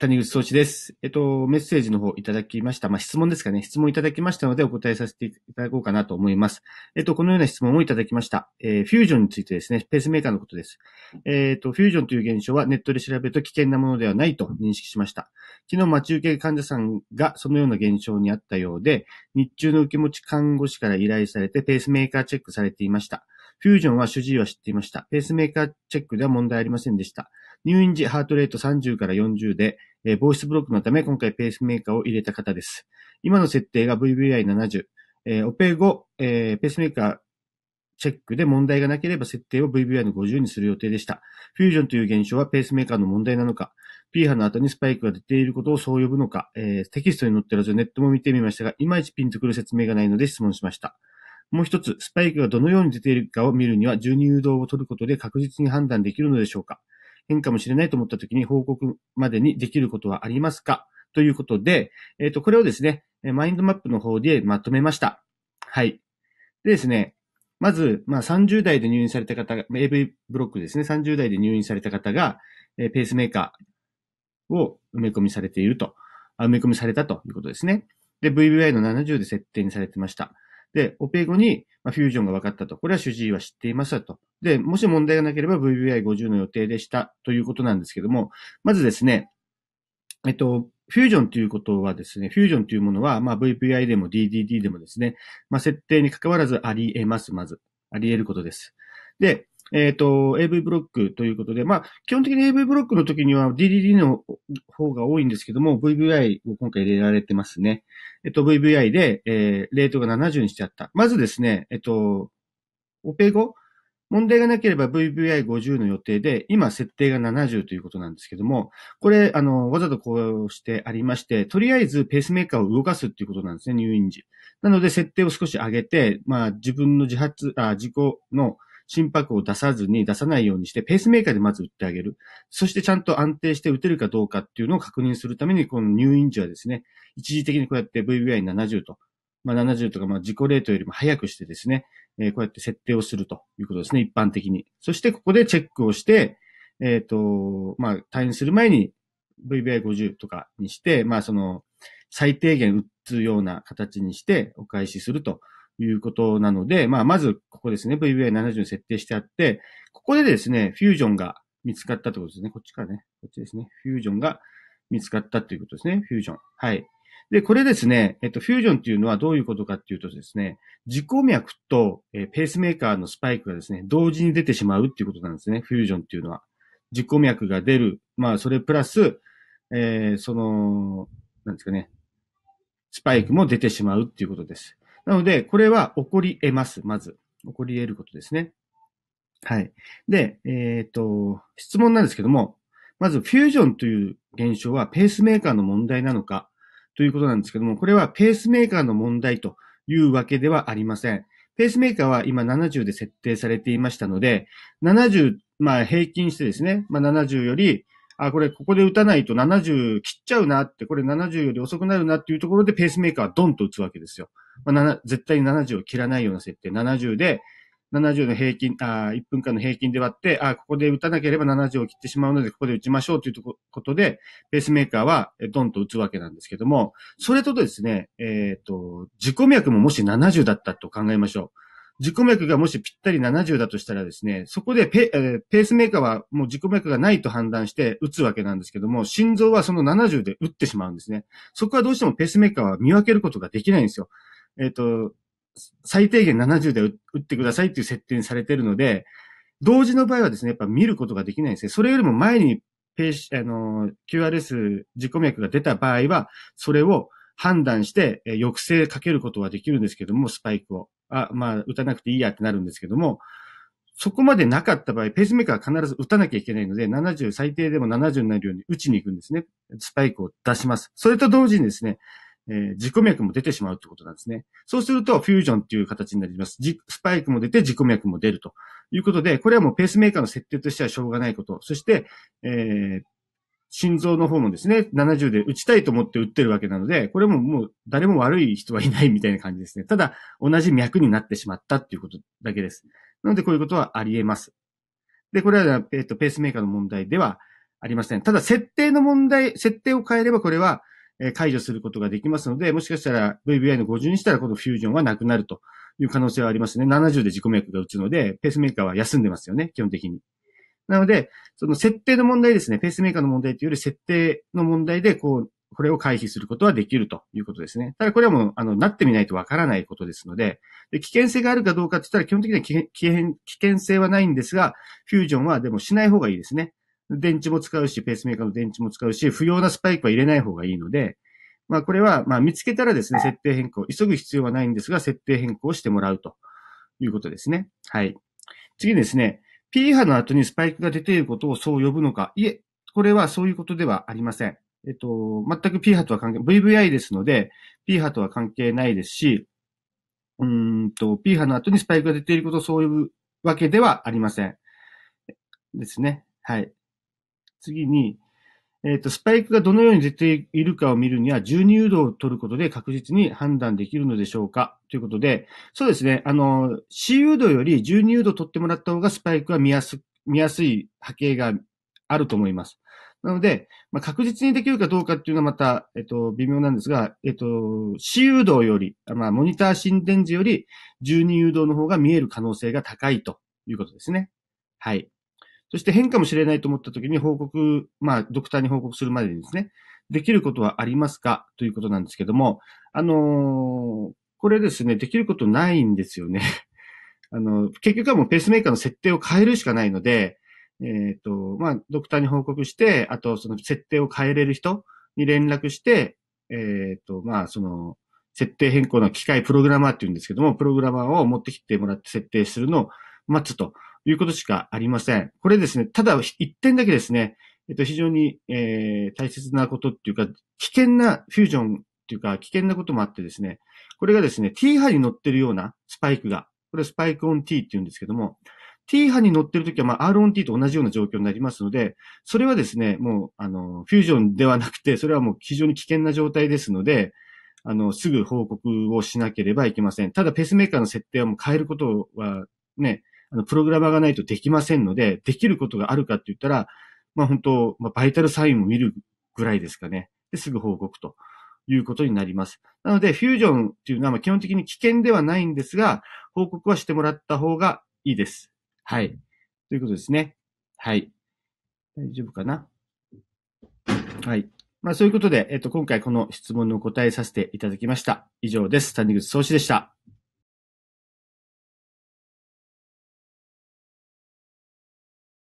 谷口総司です。えっと、メッセージの方いただきました。まあ、質問ですかね。質問いただきましたのでお答えさせていただこうかなと思います。えっと、このような質問をいただきました。えー、フュージョンについてですね、ペースメーカーのことです。えっ、と、フュージョンという現象はネットで調べると危険なものではないと認識しました。昨日待ち受け患者さんがそのような現象にあったようで、日中の受け持ち看護師から依頼されてペースメーカーチェックされていました。フュージョンは主治医は知っていました。ペースメーカーチェックでは問題ありませんでした。入院時、ハートレート30から40で、えー、ブロックのため、今回ペースメーカーを入れた方です。今の設定が VVI70。えー、オペ後、えー、ペースメーカーチェックで問題がなければ設定を VVI の50にする予定でした。フュージョンという現象はペースメーカーの問題なのか、P 波の後にスパイクが出ていることをそう呼ぶのか、えー、テキストに載ってるラジネットも見てみましたが、いまいちピンとくる説明がないので質問しました。もう一つ、スパイクがどのように出ているかを見るには、重入動を取ることで確実に判断できるのでしょうか変かもしれないと思った時に報告までにできることはありますかということで、えっ、ー、と、これをですね、マインドマップの方でまとめました。はい。でですね、まず、まあ、30代で入院された方が、AV ブロックですね、30代で入院された方が、えー、ペースメーカーを埋め込みされていると、埋め込みされたということですね。で、VVI の70で設定にされてました。で、オペ後に、まあ、フュージョンが分かったと。これは主治医は知っていましたと。で、もし問題がなければ VVI50 の予定でしたということなんですけども、まずですね、えっと、フュージョンということはですね、フュージョンというものは、まあ、VPI でも DDD でもですね、まあ、設定に関わらずあり得ます、まず。あり得ることです。で、えっ、ー、と、AV ブロックということで、まあ、基本的に AV ブロックの時には DDD の方が多いんですけども、VVI を今回入れられてますね。えっ、ー、と、VVI で、えー、レートが70にしてあった。まずですね、えっ、ー、と、オペ後、問題がなければ VVI50 の予定で、今設定が70ということなんですけども、これ、あの、わざとこうしてありまして、とりあえずペースメーカーを動かすっていうことなんですね、入院時。なので、設定を少し上げて、まあ、自分の自発、あ、自己の、心拍を出さずに、出さないようにして、ペースメーカーでまず打ってあげる。そしてちゃんと安定して打てるかどうかっていうのを確認するために、この入院時はですね、一時的にこうやって VBI70 と、まあ、70とか、まあ、自己レートよりも早くしてですね、えー、こうやって設定をするということですね、一般的に。そして、ここでチェックをして、えっ、ー、と、まあ、退院する前に VBI50 とかにして、まあ、その、最低限打つような形にしてお返しするということなので、まあ、まず、ここですね、VVA70 に設定してあって、ここでですね、フュージョンが見つかったってことですね。こっちからね。こっちですね。フュージョンが見つかったっていうことですね。フュージョン。はい。で、これですね、えっと、フュージョンっていうのはどういうことかっていうとですね、自己脈と、えペースメーカーのスパイクがですね、同時に出てしまうっていうことなんですね。フュージョンっていうのは。自己脈が出る。まあ、それプラス、えー、その、なんですかね、スパイクも出てしまうっていうことです。なので、これは起こり得ます。まず。起こり得ることですね。はい。で、えっ、ー、と、質問なんですけども、まず、フュージョンという現象はペースメーカーの問題なのかということなんですけども、これはペースメーカーの問題というわけではありません。ペースメーカーは今70で設定されていましたので、70、まあ平均してですね、まあ70より、あ、これここで打たないと70切っちゃうなって、これ70より遅くなるなっていうところでペースメーカーはドンと打つわけですよ。まあ、絶対に70を切らないような設定、70で、70の平均、あ1分間の平均で割って、あここで打たなければ70を切ってしまうので、ここで打ちましょうということで、ペースメーカーはドンと打つわけなんですけども、それとですね、えっ、ー、と、自己脈ももし70だったと考えましょう。自己脈がもしぴったり70だとしたらですね、そこでペ,、えー、ペースメーカーはもう自己脈がないと判断して打つわけなんですけども、心臓はその70で打ってしまうんですね。そこはどうしてもペースメーカーは見分けることができないんですよ。えっ、ー、と、最低限70で打ってくださいっていう設定にされてるので、同時の場合はですね、やっぱ見ることができないんですね。それよりも前にページ、あの、QRS 自己脈が出た場合は、それを判断して、え抑制かけることはできるんですけども、スパイクを。あ、まあ、打たなくていいやってなるんですけども、そこまでなかった場合、ペースメーカーは必ず打たなきゃいけないので、70、最低でも70になるように打ちに行くんですね。スパイクを出します。それと同時にですね、えー、己脈も出てしまうってことなんですね。そうすると、フュージョンっていう形になります。スパイクも出て、自己脈も出るということで、これはもうペースメーカーの設定としてはしょうがないこと。そして、えー、心臓の方もですね、70で打ちたいと思って打ってるわけなので、これももう誰も悪い人はいないみたいな感じですね。ただ、同じ脈になってしまったっていうことだけです。なので、こういうことはあり得ます。で、これは、えっ、ー、と、ペースメーカーの問題ではありません。ただ、設定の問題、設定を変えれば、これは、え解除することができますので、もしかしたら VBI の50にしたらこのフュージョンはなくなるという可能性はありますね。70で自己惑が打つので、ペースメーカーは休んでますよね、基本的に。なので、その設定の問題ですね。ペースメーカーの問題というより設定の問題で、こう、これを回避することはできるということですね。ただこれはもう、あの、なってみないとわからないことですのでで、危険性があるかどうかって言ったら基本的には危険危険性はないんですが、フュージョンはでもしない方がいいですね。電池も使うし、ペースメーカーの電池も使うし、不要なスパイクは入れない方がいいので、まあこれは、まあ見つけたらですね、設定変更、急ぐ必要はないんですが、設定変更してもらうということですね。はい。次にですね、P 波の後にスパイクが出ていることをそう呼ぶのか。いえ、これはそういうことではありません。えっと、全く P 波とは関係、VVI ですので、P 波とは関係ないですし、うんと、P 波の後にスパイクが出ていることをそう呼ぶわけではありません。ですね。はい。次に、えっ、ー、と、スパイクがどのように出ているかを見るには、12誘導を取ることで確実に判断できるのでしょうかということで、そうですね。あの、C 誘導より12誘導取ってもらった方がスパイクは見やす、見やすい波形があると思います。なので、まあ、確実にできるかどうかっていうのはまた、えっ、ー、と、微妙なんですが、えっ、ー、と、C 誘導より、まあ、モニター心電図より12誘導の方が見える可能性が高いということですね。はい。そして変かもしれないと思った時に報告、まあ、ドクターに報告するまでにですね、できることはありますかということなんですけども、あのー、これですね、できることないんですよね。あの、結局はもうペースメーカーの設定を変えるしかないので、えっ、ー、と、まあ、ドクターに報告して、あとその設定を変えれる人に連絡して、えっ、ー、と、まあ、その、設定変更の機械プログラマーって言うんですけども、プログラマーを持ってきてもらって設定するのを待つと。いうことしかありません。これですね、ただ一点だけですね、えっと、非常に、えー、大切なことっていうか、危険なフュージョンっていうか、危険なこともあってですね、これがですね、T 波に乗ってるようなスパイクが、これスパイクオン T って言うんですけども、T 波に乗ってるときは、まあ、R on T と同じような状況になりますので、それはですね、もう、あの、フュージョンではなくて、それはもう非常に危険な状態ですので、あの、すぐ報告をしなければいけません。ただ、ペースメーカーの設定はもう変えることはね、あの、プログラマーがないとできませんので、できることがあるかって言ったら、まあ本当、まあ、バイタルサインを見るぐらいですかね。ですぐ報告ということになります。なので、フュージョンっていうのは、まあ、基本的に危険ではないんですが、報告はしてもらった方がいいです。はい。ということですね。はい。大丈夫かなはい。まあそういうことで、えっと、今回この質問のお答えさせていただきました。以上です。谷口総司でした。